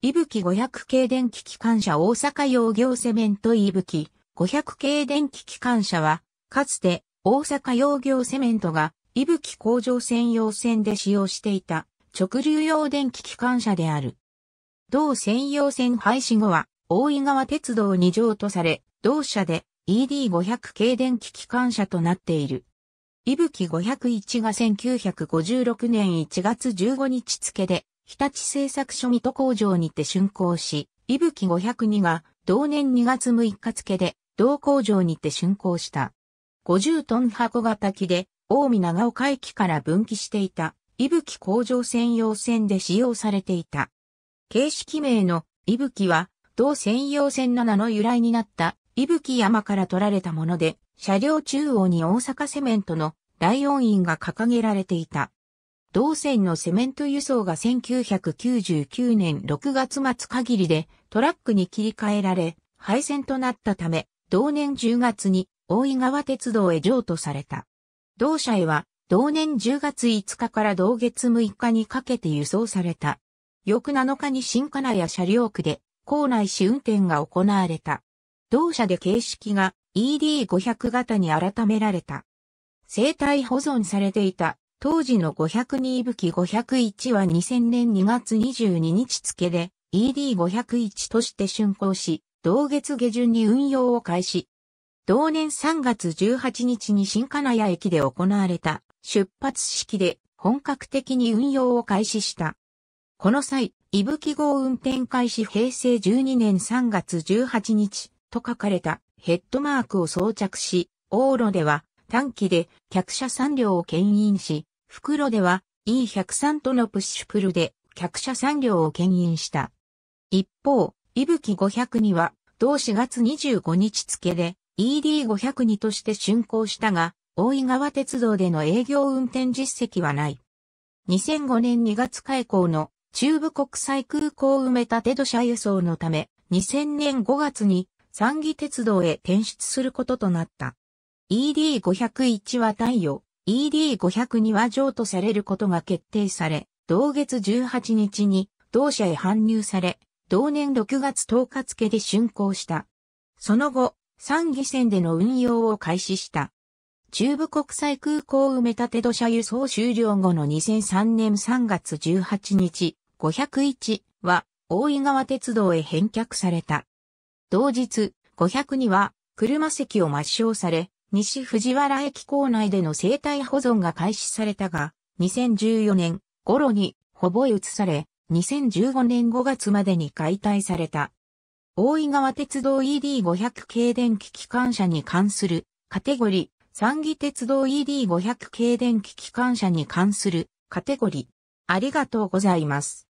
いぶき500系電気機関車大阪用行セメントいぶき500系電気機関車は、かつて大阪用行セメントがいぶき工場専用線で使用していた直流用電気機関車である。同専用線廃止後は、大井川鉄道に譲とされ、同社で ED500 系電気機関車となっている。いぶき501が1956年1月15日付で日立製作所水戸工場にて竣工し、いぶき502が同年2月6日付で同工場にて竣工した。50トン箱型機で、大見長岡駅から分岐していた、いぶき工場専用線で使用されていた。形式名のいぶきは、同専用線7の由来になった伊吹山から取られたもので、車両中央に大阪セメントの大音院が掲げられていた。同線のセメント輸送が1999年6月末限りでトラックに切り替えられ、廃線となったため、同年10月に大井川鉄道へ譲渡された。同社へは、同年10月5日から同月6日にかけて輸送された。翌7日に新金谷車両区で、校内試運転が行われた。同社で形式が ED500 型に改められた。生体保存されていた当時の502武器501は2000年2月22日付で ED501 として竣工し、同月下旬に運用を開始。同年3月18日に新金谷駅で行われた出発式で本格的に運用を開始した。この際、伊吹号運転開始平成12年3月18日と書かれたヘッドマークを装着し、往路では短期で客車3両を牽引し、袋では E103 とのプッシュプルで客車産業を牽引した。一方、いぶき500には同4月25日付で ED502 として竣工したが、大井川鉄道での営業運転実績はない。2005年2月開港の中部国際空港埋め立て土砂輸送のため、2000年5月に三義鉄道へ転出することとなった。ED501 は太陽、ED502 は譲渡されることが決定され、同月18日に同社へ搬入され、同年6月10日付で竣工した。その後、三議線での運用を開始した。中部国際空港埋め立て土砂輸送終了後の2003年3月18日、501は大井川鉄道へ返却された。同日、502は車席を抹消され、西藤原駅構内での生態保存が開始されたが、2014年頃にほぼ移され、2015年5月までに解体された。大井川鉄道 ED500 系電気機関車に関するカテゴリー、三義鉄道 ED500 系電気機関車に関するカテゴリー。ありがとうございます。